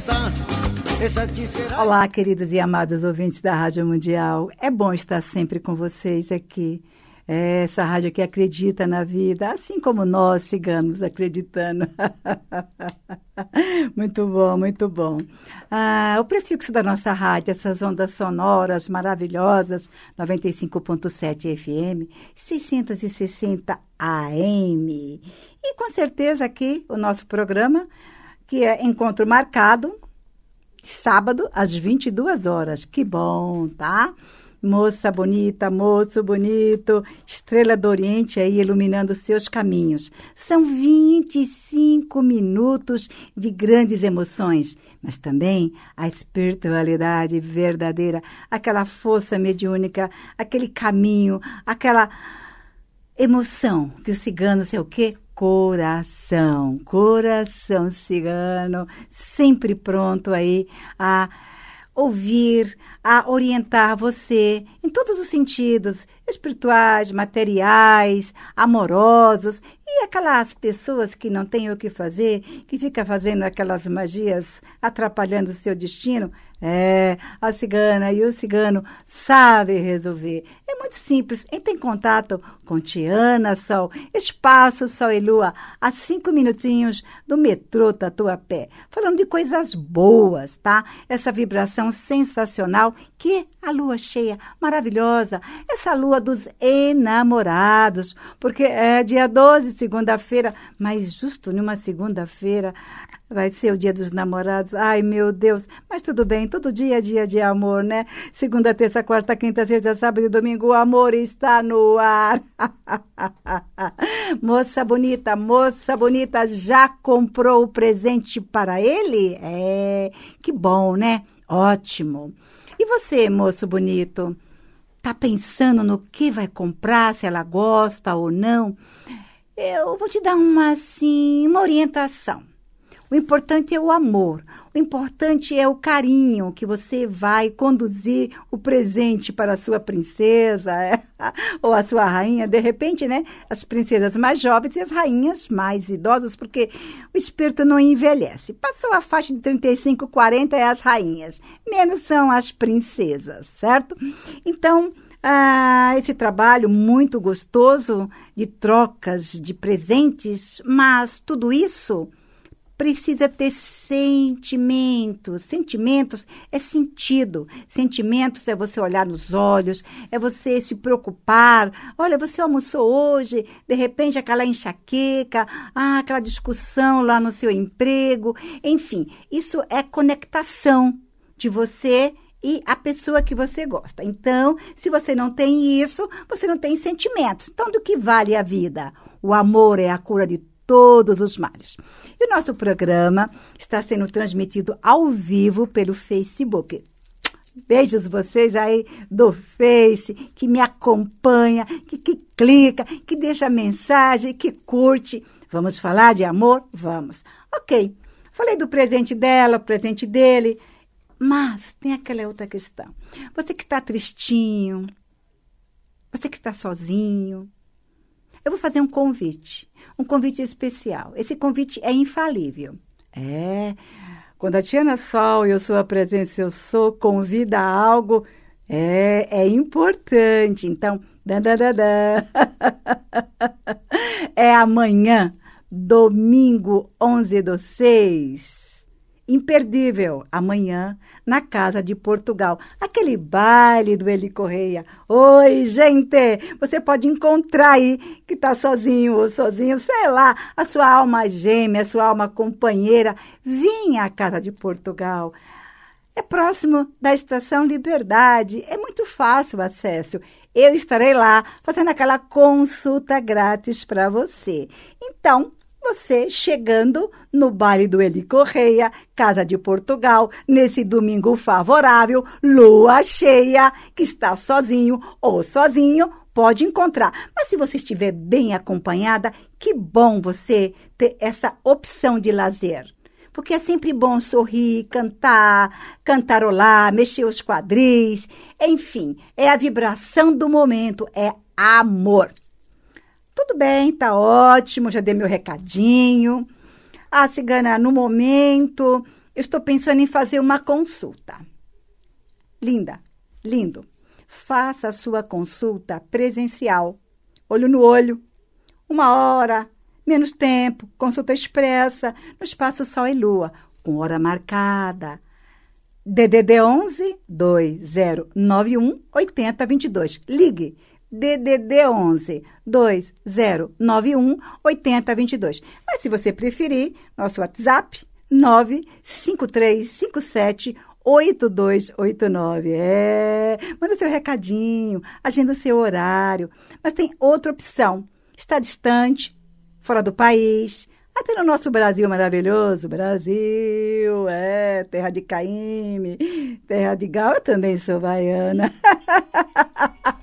festa. Olá, queridos e amados ouvintes da Rádio Mundial. É bom estar sempre com vocês aqui. É essa rádio que acredita na vida, assim como nós ciganos acreditando. muito bom, muito bom. Ah, o prefixo da nossa rádio, essas ondas sonoras maravilhosas, 95.7 FM, 660 AM. E com certeza aqui o nosso programa que é encontro marcado, sábado, às 22 horas. Que bom, tá? Moça bonita, moço bonito, estrela do Oriente aí iluminando seus caminhos. São 25 minutos de grandes emoções, mas também a espiritualidade verdadeira, aquela força mediúnica, aquele caminho, aquela emoção que o cigano sei o quê coração, coração cigano, sempre pronto aí a ouvir, a orientar você em todos os sentidos, espirituais, materiais, amorosos e aquelas pessoas que não têm o que fazer, que fica fazendo aquelas magias atrapalhando o seu destino, é, a cigana e o cigano sabem resolver. É muito simples. Entre em contato com Tiana Sol, Espaço Sol e Lua, a cinco minutinhos do metrô Tatuapé. Falando de coisas boas, tá? Essa vibração sensacional que a lua cheia, maravilhosa. Essa lua dos enamorados, porque é dia 12, segunda-feira, mas justo numa segunda-feira, vai ser o dia dos namorados. Ai, meu Deus. Mas tudo bem, todo dia é dia de amor, né? Segunda, terça, quarta, quinta, sexta, sábado e domingo, o amor está no ar. moça bonita, moça bonita, já comprou o presente para ele? É, que bom, né? Ótimo. E você, moço bonito? Tá pensando no que vai comprar, se ela gosta ou não? Eu vou te dar uma assim, uma orientação o importante é o amor, o importante é o carinho que você vai conduzir o presente para a sua princesa é? ou a sua rainha. De repente, né? As princesas mais jovens e as rainhas mais idosas, porque o espírito não envelhece. Passou a faixa de 35, 40 é as rainhas, menos são as princesas, certo? Então, ah, esse trabalho muito gostoso de trocas de presentes, mas tudo isso precisa ter sentimentos. Sentimentos é sentido. Sentimentos é você olhar nos olhos, é você se preocupar. Olha, você almoçou hoje, de repente aquela enxaqueca, ah, aquela discussão lá no seu emprego. Enfim, isso é conectação de você e a pessoa que você gosta. Então, se você não tem isso, você não tem sentimentos. Então, do que vale a vida? O amor é a cura de todos os males. E o nosso programa está sendo transmitido ao vivo pelo Facebook. Beijos vocês aí do Face, que me acompanha, que, que clica, que deixa mensagem, que curte. Vamos falar de amor? Vamos. Ok. Falei do presente dela, presente dele. Mas tem aquela outra questão. Você que está tristinho, você que está sozinho, eu vou fazer um convite um convite especial. Esse convite é infalível. É. Quando a Tiana Sol e a sua presença, eu sou, convida a algo, é, é importante. Então, dan, dan, dan, dan. é amanhã, domingo 11 do 6 imperdível amanhã na Casa de Portugal. Aquele baile do Eli Correia. Oi, gente! Você pode encontrar aí que tá sozinho ou sozinho, sei lá, a sua alma gêmea, a sua alma companheira. Vinha à Casa de Portugal. É próximo da Estação Liberdade, é muito fácil o acesso. Eu estarei lá fazendo aquela consulta grátis para você. Então, você chegando no baile do Eli Correia, Casa de Portugal, nesse domingo favorável, lua cheia, que está sozinho ou sozinho, pode encontrar. Mas se você estiver bem acompanhada, que bom você ter essa opção de lazer. Porque é sempre bom sorrir, cantar, cantarolar, mexer os quadris, enfim, é a vibração do momento, é amor tudo bem, tá ótimo, já dei meu recadinho. Ah, cigana, no momento, estou pensando em fazer uma consulta. Linda, lindo. Faça a sua consulta presencial, olho no olho, uma hora, menos tempo, consulta expressa, no espaço Sol e Lua, com hora marcada. DDD 11 2091 8022. Ligue DDD 11 2091 8022. Mas se você preferir, nosso WhatsApp 95357 8289. É, manda seu recadinho, agenda o seu horário. Mas tem outra opção. Está distante, fora do país, até no nosso Brasil maravilhoso, Brasil, é, terra de Caime, terra de Gal, eu também sou baiana.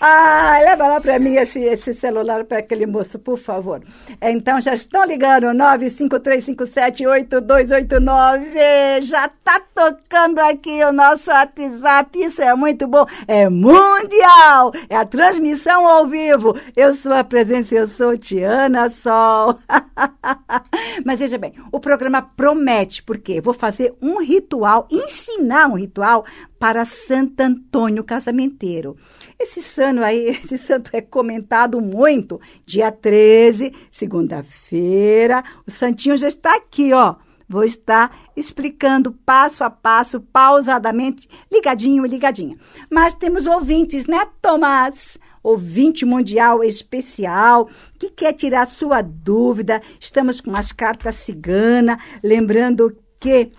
ah, leva lá para mim esse, esse celular para aquele moço, por favor. Então, já estão ligando, 953578289. Já tá tocando aqui o nosso WhatsApp, isso é muito bom. É mundial, é a transmissão ao vivo. Eu sou a presença, eu sou Tiana Sol. Mas veja bem, o programa promete, porque vou fazer um ritual, ensinar um ritual para Santo Antônio Casamenteiro. Esse santo aí, esse santo é comentado muito. Dia 13, segunda-feira, o santinho já está aqui, ó. Vou estar explicando passo a passo, pausadamente, ligadinho, ligadinha. Mas temos ouvintes, né, Tomás? Ouvinte mundial especial que quer tirar sua dúvida. Estamos com as cartas cigana, lembrando que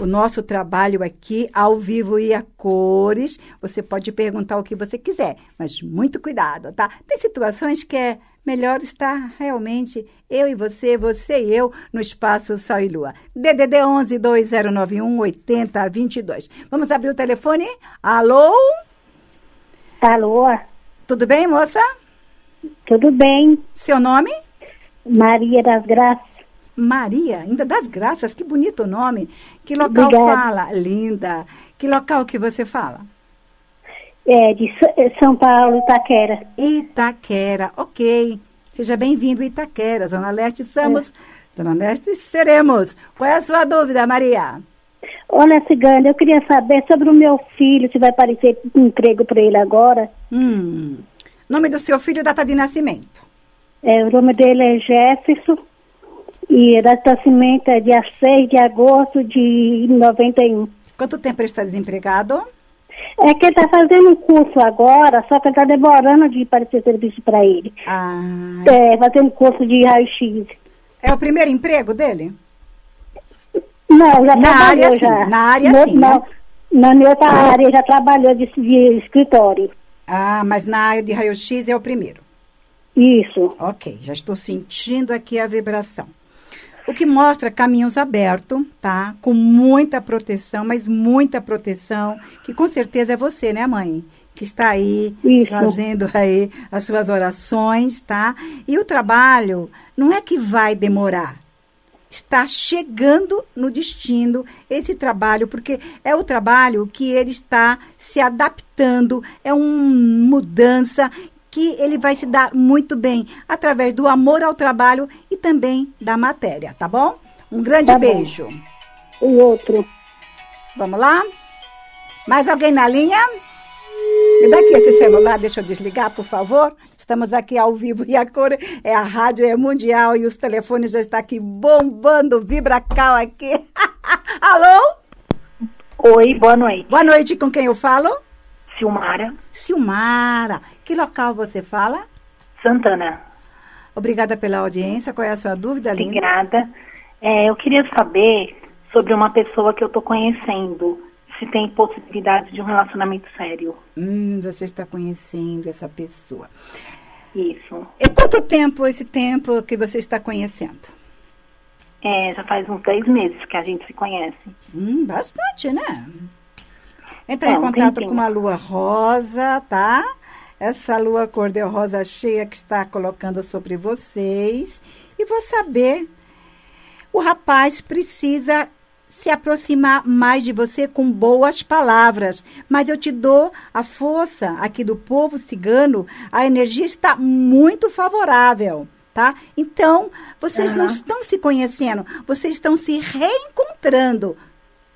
o nosso trabalho aqui, ao vivo e a cores. Você pode perguntar o que você quiser, mas muito cuidado, tá? Tem situações que é melhor estar realmente eu e você, você e eu, no espaço Sol e Lua. DDD 11 2091 8022. Vamos abrir o telefone? Alô? Alô? Tudo bem, moça? Tudo bem. Seu nome? Maria das Graças. Maria, ainda das graças, que bonito o nome. Que local Obrigada. fala? Linda. Que local que você fala? É, de é, São Paulo, Itaquera. Itaquera, ok. Seja bem-vindo, Itaquera. Zona Leste é. estamos, é. Zona Leste seremos. Qual é a sua dúvida, Maria? Olha, Cigana, eu queria saber sobre o meu filho, se vai aparecer um emprego para ele agora. Hum. Nome do seu filho, e data de nascimento? É, o nome dele é Jefferson e ela nascimento é dia 6 de agosto de 91. Quanto tempo ele está desempregado? É que ele está fazendo um curso agora, só que ele está demorando de parecer serviço para ele. Ah. É, fazendo um curso de raio-x. É o primeiro emprego dele? Não, já na trabalhou área, já. Sim. Na área, no, sim, não, né? Na minha outra ah. área, já trabalhou de, de escritório. Ah, mas na área de raio-x é o primeiro? Isso. Ok, já estou sentindo aqui a vibração. O que mostra caminhos abertos, tá? Com muita proteção, mas muita proteção, que com certeza é você, né, mãe? que está aí Isso. fazendo aí as suas orações, tá? E o trabalho não é que vai demorar. Está chegando no destino esse trabalho, porque é o trabalho que ele está se adaptando, é uma mudança que ele vai se dar muito bem através do amor ao trabalho e também da matéria, tá bom? Um grande tá beijo. Bom. E outro. Vamos lá? Mais alguém na linha? Me dá aqui esse celular, deixa eu desligar, por favor. Estamos aqui ao vivo e a cor é a rádio, é mundial e os telefones já estão aqui bombando, vibra cal aqui. Alô? Oi, boa noite. Boa noite, com quem eu falo? Silmara. Silmara. Que local você fala? Santana. Obrigada pela audiência. Qual é a sua dúvida, Linda? Obrigada. É, eu queria saber sobre uma pessoa que eu estou conhecendo, se tem possibilidade de um relacionamento sério. Hum, você está conhecendo essa pessoa. Isso. E quanto tempo esse tempo que você está conhecendo? É, já faz uns três meses que a gente se conhece. Hum, bastante, né? Entrar em contato com uma lua rosa, tá? Essa lua cor-de-rosa cheia que está colocando sobre vocês. E vou saber. O rapaz precisa se aproximar mais de você com boas palavras. Mas eu te dou a força aqui do povo cigano, a energia está muito favorável, tá? Então, vocês uhum. não ah. estão se conhecendo, vocês estão se reencontrando.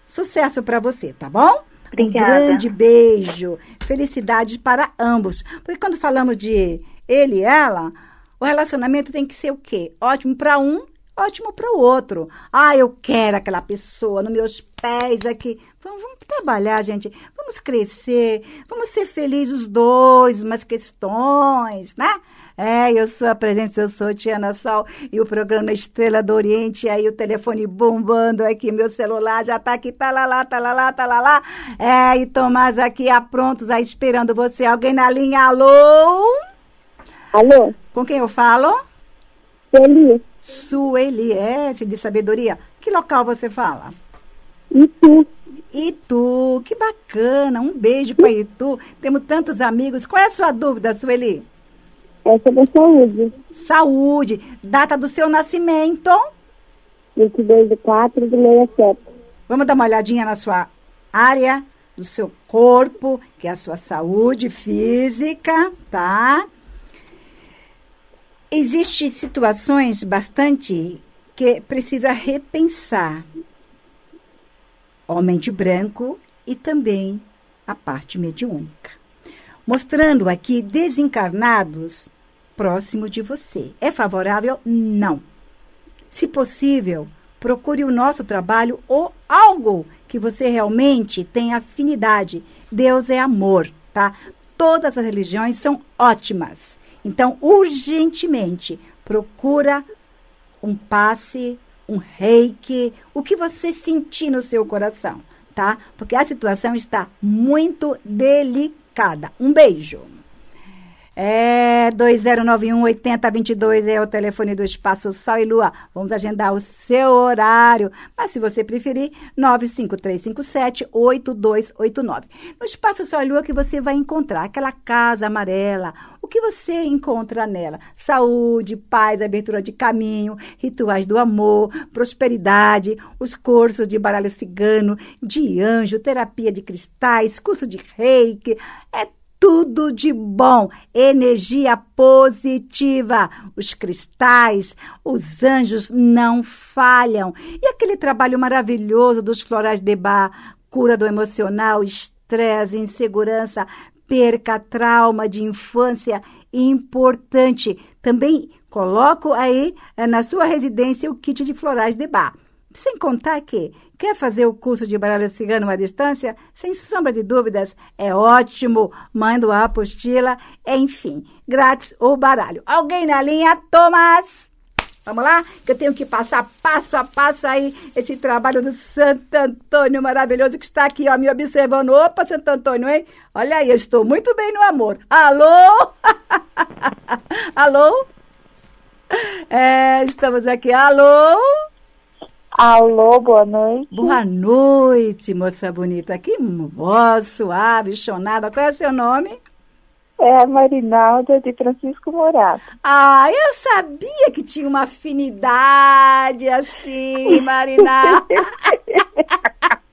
Sucesso para você, tá bom? Obrigada. Um grande beijo. Felicidade para ambos. Porque quando falamos de ele e ela, o relacionamento tem que ser o quê? Ótimo para um, ótimo para o outro. Ah, eu quero aquela pessoa nos meus pés aqui. Vamos, vamos trabalhar, gente. Vamos crescer. Vamos ser felizes os dois, umas questões, né? É, eu sou a presença, eu sou Tiana Sol e o programa Estrela do Oriente, aí o telefone bombando aqui, meu celular já tá aqui, tá lá, lá, tá lá, lá, tá lá, lá. É, e Tomás aqui, aprontos, aí esperando você. Alguém na linha, alô? Alô? Com quem eu falo? Sueli. Sueli, é, de sabedoria. Que local você fala? Itu. Itu, que bacana. Um beijo para Itu. Temos tantos amigos. Qual é a sua dúvida, Sueli? É sobre saúde. Saúde. Data do seu nascimento? 22 de 4 de 67. Vamos dar uma olhadinha na sua área do seu corpo, que é a sua saúde física, tá? Existem situações bastante que precisa repensar. Homem de branco e também a parte mediúnica. Mostrando aqui desencarnados próximo de você. É favorável? Não. Se possível, procure o nosso trabalho ou algo que você realmente tem afinidade. Deus é amor, tá? Todas as religiões são ótimas. Então, urgentemente, procura um passe, um reiki, o que você sentir no seu coração, tá? Porque a situação está muito delicada. Um beijo. É 2091 8022 é o telefone do Espaço Sol e Lua. Vamos agendar o seu horário. Mas se você preferir, 95357 8289. No Espaço Sol e Lua que você vai encontrar aquela casa amarela. O que você encontra nela? Saúde, paz, abertura de caminho, rituais do amor, prosperidade, os cursos de baralho cigano, de anjo, terapia de cristais, curso de reiki. É tudo de bom, energia positiva. Os cristais, os anjos não falham. E aquele trabalho maravilhoso dos florais de bar, cura do emocional, estresse, insegurança, perca, trauma de infância, importante. Também coloco aí eh, na sua residência o kit de florais de bar. Sem contar que Quer fazer o curso de baralho cigano à distância? Sem sombra de dúvidas, é ótimo. Manda a apostila, enfim, grátis ou baralho. Alguém na linha, Thomas? Vamos lá? Que eu tenho que passar passo a passo aí esse trabalho do Santo Antônio maravilhoso que está aqui, ó, me observando. Opa, Santo Antônio, hein? Olha aí, eu estou muito bem no amor. Alô? Alô? É, estamos aqui. Alô? Alô, boa noite. Boa noite, moça bonita. Que voz suave, chonada. Qual é seu nome? É a Marinalda de Francisco Morato. Ah, eu sabia que tinha uma afinidade assim, Marinalda.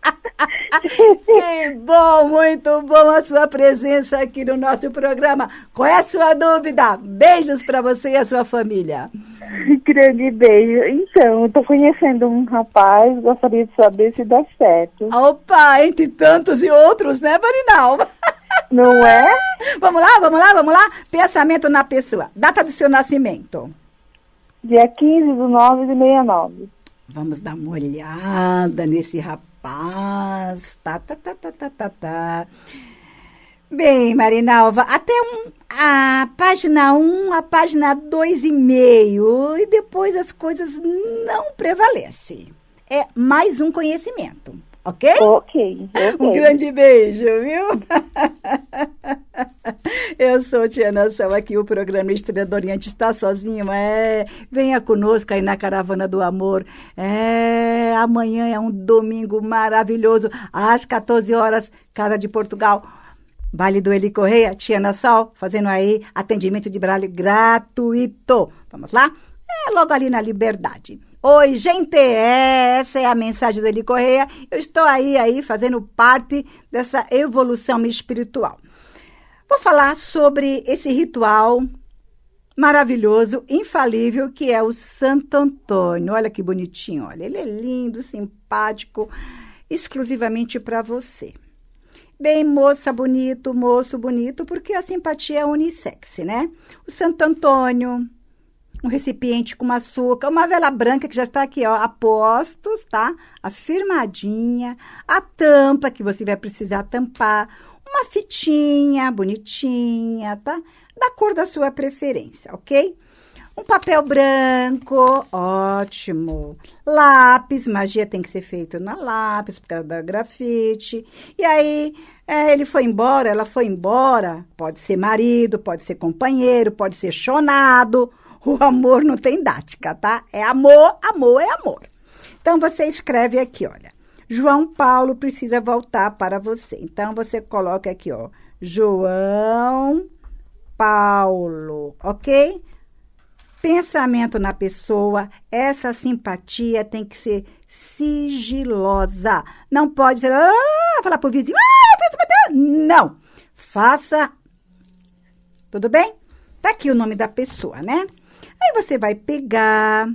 que bom, muito bom a sua presença aqui no nosso programa. Qual é a sua dúvida? Beijos para você e a sua família. Grande beijo. Então, estou conhecendo um rapaz, gostaria de saber se dá certo. Opa, entre tantos e outros, né, Marinal? Não é? Vamos lá, vamos lá, vamos lá. Pensamento na pessoa. Data do seu nascimento. Dia 15 de 9 de 69. Vamos dar uma olhada nesse rapaz paz. Tá, tá, tá, tá, tá, tá, tá. Bem, Marinalva, até um, a página 1, a página 2,5 e depois as coisas não prevalecem. É mais um conhecimento. Ok? Ok. okay. Um grande beijo, viu? Eu sou Tiana Sal, aqui o programa Estrela Oriente está sozinho, é, venha conosco aí na Caravana do Amor, é, amanhã é um domingo maravilhoso, às 14 horas, cara de Portugal, Vale do Eli Correia, Tiana Sal, fazendo aí atendimento de braille gratuito, vamos lá? É logo ali na Liberdade. Oi, gente! É, essa é a mensagem do Eli Correia. Eu estou aí, aí fazendo parte dessa evolução espiritual. Vou falar sobre esse ritual maravilhoso, infalível, que é o Santo Antônio. Olha que bonitinho, olha. Ele é lindo, simpático, exclusivamente para você. Bem, moça bonito, moço bonito, porque a simpatia é unissex, né? O Santo Antônio, um recipiente com açúcar, uma vela branca que já está aqui, ó, a postos, tá? Afirmadinha, a tampa que você vai precisar tampar, uma fitinha bonitinha, tá? Da cor da sua preferência, ok? Um papel branco, ótimo. Lápis, magia tem que ser feita na lápis, por causa da grafite. E aí, é, ele foi embora, ela foi embora. Pode ser marido, pode ser companheiro, pode ser chonado, o amor não tem dática, tá? É amor, amor é amor. Então você escreve aqui, olha. João Paulo precisa voltar para você. Então você coloca aqui, ó. João Paulo, ok? Pensamento na pessoa, essa simpatia tem que ser sigilosa. Não pode falar, ah, falar pro vizinho, ah, Não. Faça. Tudo bem? Tá aqui o nome da pessoa, né? Aí você vai pegar.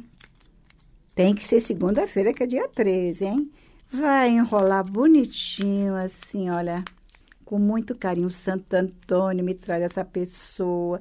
Tem que ser segunda-feira, que é dia 13, hein? Vai enrolar bonitinho, assim, olha, com muito carinho. Santo Antônio me traga essa pessoa.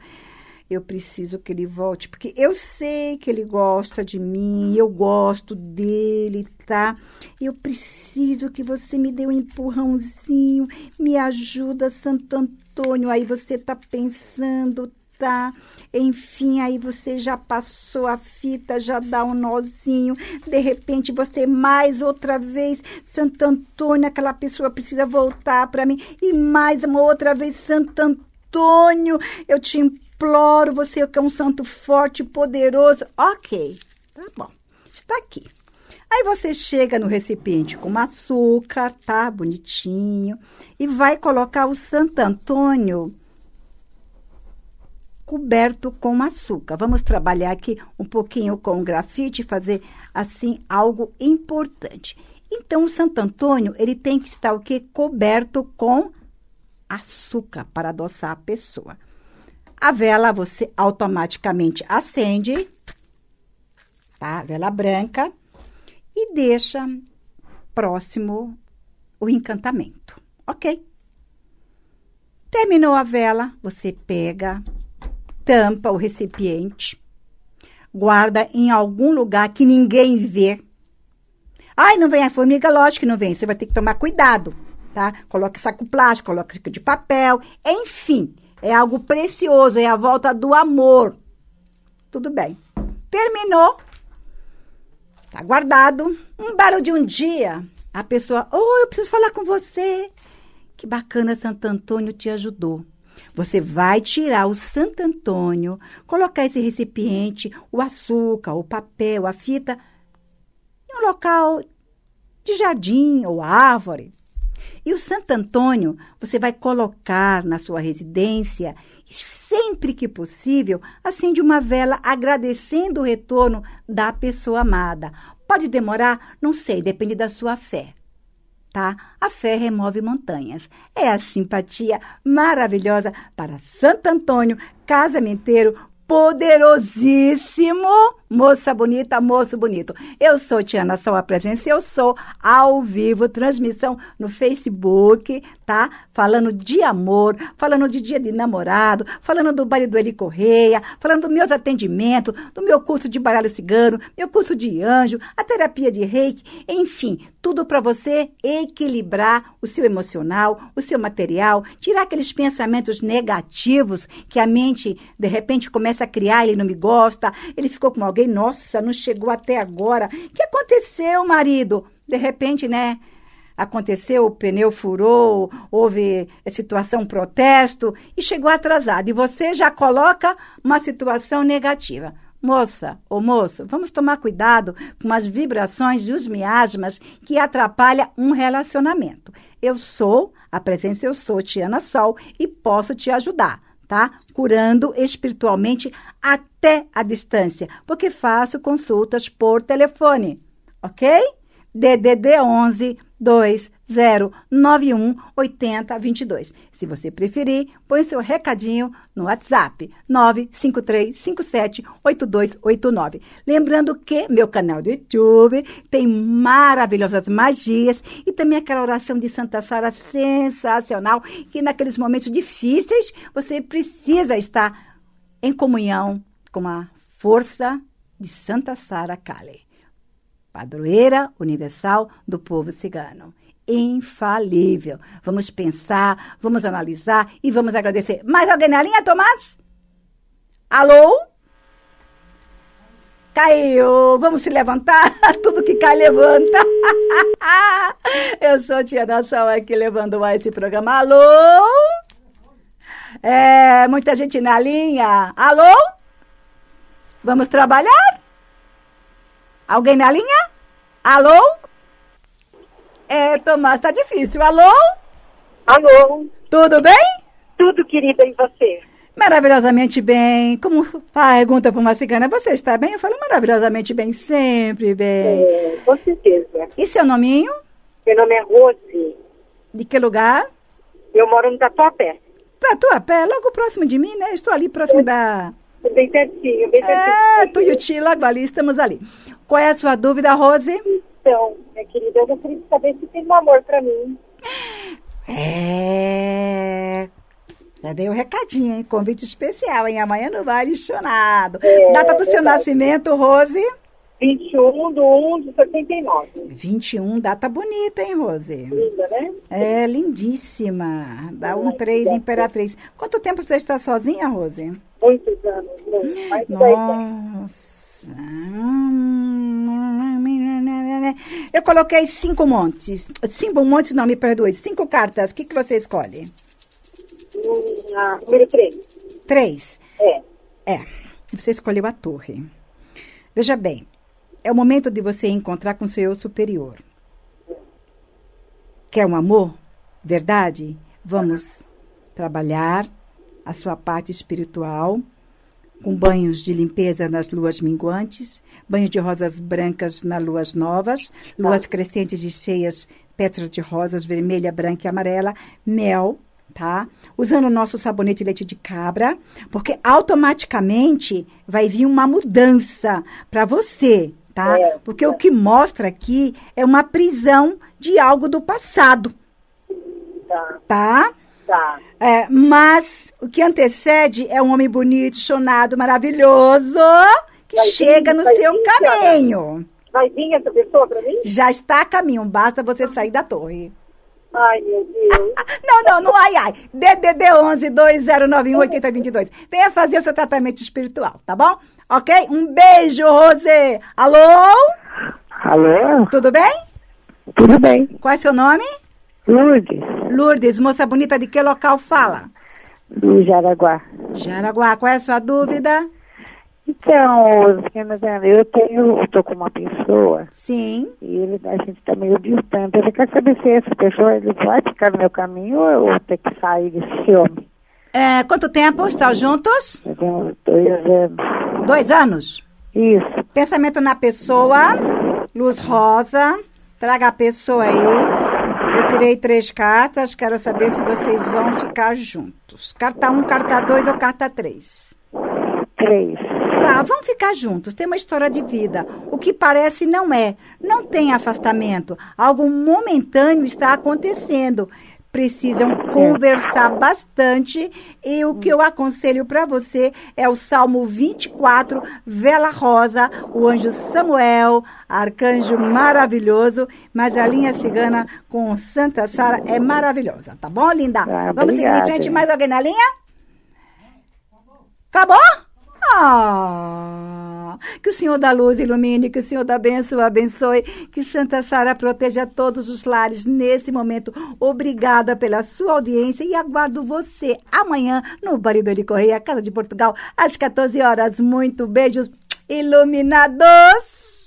Eu preciso que ele volte, porque eu sei que ele gosta de mim, eu gosto dele, tá? Eu preciso que você me dê um empurrãozinho, me ajuda, Santo Antônio. Aí você tá pensando, Tá? Enfim, aí você já passou a fita, já dá um nozinho. De repente você mais outra vez, Santo Antônio, aquela pessoa precisa voltar para mim. E mais uma outra vez, Santo Antônio, eu te imploro, você que é um santo forte, poderoso. Ok, tá bom, está aqui. Aí você chega no recipiente com açúcar, tá? Bonitinho. E vai colocar o Santo Antônio coberto com açúcar. Vamos trabalhar aqui um pouquinho com o grafite, fazer assim algo importante. Então, o Santo Antônio, ele tem que estar o quê? Coberto com açúcar para adoçar a pessoa. A vela você automaticamente acende, tá? Vela branca e deixa próximo o encantamento, ok? Terminou a vela, você pega tampa o recipiente, guarda em algum lugar que ninguém vê. Ai, não vem a formiga? Lógico que não vem. Você vai ter que tomar cuidado, tá? Coloque saco plástico, coloque de papel. Enfim, é algo precioso, é a volta do amor. Tudo bem. Terminou. Tá guardado. Um belo de um dia, a pessoa, oh, eu preciso falar com você. Que bacana, Santo Antônio te ajudou. Você vai tirar o Santo Antônio, colocar esse recipiente, o açúcar, o papel, a fita, em um local de jardim ou árvore. E o Santo Antônio você vai colocar na sua residência e sempre que possível acende uma vela agradecendo o retorno da pessoa amada. Pode demorar? Não sei, depende da sua fé tá? A fé remove montanhas. É a simpatia maravilhosa para Santo Antônio, casamenteiro, poderosíssimo Moça bonita, moço bonito. Eu sou Tiana sou a Presença, eu sou ao vivo, transmissão no Facebook, tá? Falando de amor, falando de dia de namorado, falando do baile do Eli Correia, falando dos meus atendimentos, do meu curso de baralho cigano, meu curso de anjo, a terapia de reiki, enfim, tudo para você equilibrar o seu emocional, o seu material, tirar aqueles pensamentos negativos que a mente, de repente, começa a criar, ele não me gosta, ele ficou com alguém alguém, nossa, não chegou até agora. O que aconteceu, marido? De repente, né? Aconteceu, o pneu furou, houve situação protesto e chegou atrasado. E você já coloca uma situação negativa. Moça ou moço, vamos tomar cuidado com as vibrações e os miasmas que atrapalham um relacionamento. Eu sou, a presença eu sou, Tiana Sol, e posso te ajudar tá? Curando espiritualmente até a distância, porque faço consultas por telefone, ok? DDD 11 2 091 80 22. Se você preferir, põe seu recadinho no WhatsApp 953 57 8289. Lembrando que meu canal do YouTube tem maravilhosas magias e também aquela oração de Santa Sara sensacional que naqueles momentos difíceis você precisa estar em comunhão com a força de Santa Sara Kali, padroeira universal do povo cigano infalível. Vamos pensar, vamos analisar e vamos agradecer. Mais alguém na linha, Tomás? Alô? Caiu! Vamos se levantar? Tudo que cai, levanta! Eu sou a Tia da Sal aqui levando mais esse programa. Alô? É, muita gente na linha. Alô? Vamos trabalhar? Alguém na linha? Alô? É, Tomás, tá difícil. Alô? Alô? Tudo bem? Tudo, querida, e você? Maravilhosamente bem. Como pergunta para uma cigana, você está bem? Eu falo maravilhosamente bem, sempre bem. É, com certeza. E seu nominho? Meu nome é Rose. De que lugar? Eu moro no Tatuapé. Tatuapé, logo próximo de mim, né? Estou ali próximo da... É, bem pertinho, bem é, pertinho. É, Tuiuti, logo ali, estamos ali. Qual é a sua dúvida, Rose? coração, minha querida. Eu gostaria de saber se tem um amor pra mim. É. Já dei o um recadinho, hein? Convite especial, hein? Amanhã no Vale Chonado. É, Data do seu nascimento, Rose? 21 de 1 de 79. 21, data bonita, hein, Rose? Linda, né? É, lindíssima. Dá um 3, Imperatriz. Quanto tempo você está sozinha, Rose? Muitos anos, muito. Mais de Nossa. Eu coloquei cinco montes. Cinco montes, não, me perdoe. Cinco cartas. O que, que você escolhe? número três. Três? É. É. Você escolheu a torre. Veja bem, é o momento de você encontrar com o seu superior. Quer um amor? Verdade? Vamos trabalhar a sua parte espiritual com banhos de limpeza nas luas minguantes, banho de rosas brancas nas luas novas, luas tá. crescentes e cheias, pétalas de rosas vermelha, branca e amarela, mel, tá? Usando o nosso sabonete de leite de cabra, porque automaticamente vai vir uma mudança para você, tá? É, porque é. o que mostra aqui é uma prisão de algo do passado. Tá? tá? Tá. É, mas o que antecede é um homem bonito, chonado, maravilhoso, que vai chega vir, no seu vir, caminho. Vai vir essa pessoa pra mim? Já está a caminho, basta você sair da torre. Ai, meu Deus. não, não, não, ai, ai. DDD 11 2091 8022. Venha fazer o seu tratamento espiritual, tá bom? Ok? Um beijo, Rosê. Alô? Alô? Tudo bem? Tudo bem. Qual é seu nome? Lourdes. Lourdes, moça bonita, de que local fala? Do Jaraguá. Jaraguá, qual é a sua dúvida? Então, eu tenho, estou com uma pessoa. Sim. E ele, a gente está meio distante. Ele quer saber se essa pessoa ele vai ficar no meu caminho ou eu vou ter que sair desse homem. É, quanto tempo estão juntos? Eu tenho dois anos. Dois anos? Isso. Pensamento na pessoa, luz rosa, traga a pessoa aí. Eu tirei três cartas, quero saber se vocês vão ficar juntos. Carta 1, um, carta 2 ou carta 3? 3. Tá, vão ficar juntos, tem uma história de vida. O que parece não é. Não tem afastamento. Algo momentâneo está acontecendo precisam conversar bastante. E o que eu aconselho para você é o Salmo 24, Vela Rosa, o anjo Samuel, arcanjo maravilhoso. Mas a linha cigana com Santa Sara é maravilhosa, tá bom, linda? Ah, Vamos seguir em frente. Mais alguém na linha? Acabou? Ah, que o Senhor da luz ilumine, que o Senhor da bênção abençoe, que Santa Sara proteja todos os lares nesse momento. Obrigada pela sua audiência e aguardo você amanhã no Barido de Correia, Casa de Portugal, às 14 horas. Muito beijos, iluminados!